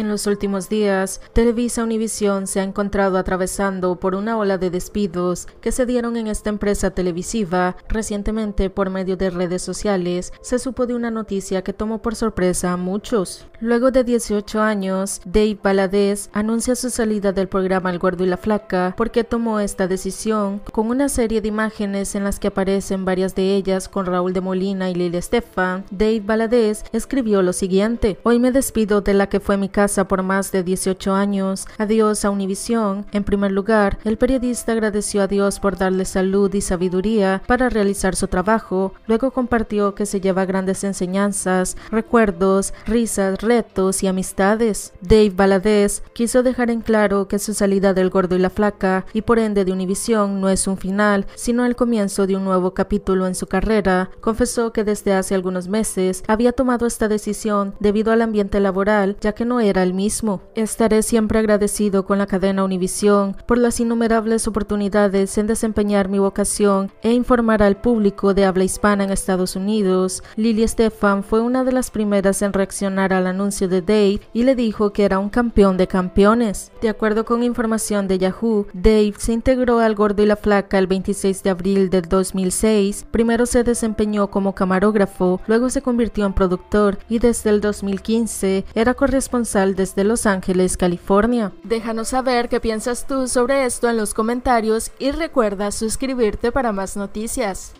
En los últimos días, Televisa Univisión se ha encontrado atravesando por una ola de despidos que se dieron en esta empresa televisiva. Recientemente, por medio de redes sociales, se supo de una noticia que tomó por sorpresa a muchos. Luego de 18 años, Dave Valadez anuncia su salida del programa El Gordo y la Flaca porque tomó esta decisión con una serie de imágenes en las que aparecen varias de ellas con Raúl de Molina y Lil Estefan. Dave Valadez escribió lo siguiente: Hoy me despido de la que fue mi casa por más de 18 años. Adiós a Univisión. En primer lugar, el periodista agradeció a Dios por darle salud y sabiduría para realizar su trabajo. Luego compartió que se lleva grandes enseñanzas, recuerdos, risas, retos y amistades. Dave Valadez quiso dejar en claro que su salida del gordo y la flaca y por ende de Univisión no es un final, sino el comienzo de un nuevo capítulo en su carrera. Confesó que desde hace algunos meses había tomado esta decisión debido al ambiente laboral, ya que no era el mismo. Estaré siempre agradecido con la cadena Univisión por las innumerables oportunidades en desempeñar mi vocación e informar al público de habla hispana en Estados Unidos. Lily Stefan fue una de las primeras en reaccionar al anuncio de Dave y le dijo que era un campeón de campeones. De acuerdo con información de Yahoo, Dave se integró al Gordo y la Flaca el 26 de abril del 2006. Primero se desempeñó como camarógrafo, luego se convirtió en productor y desde el 2015 era corresponsal desde Los Ángeles, California. Déjanos saber qué piensas tú sobre esto en los comentarios y recuerda suscribirte para más noticias.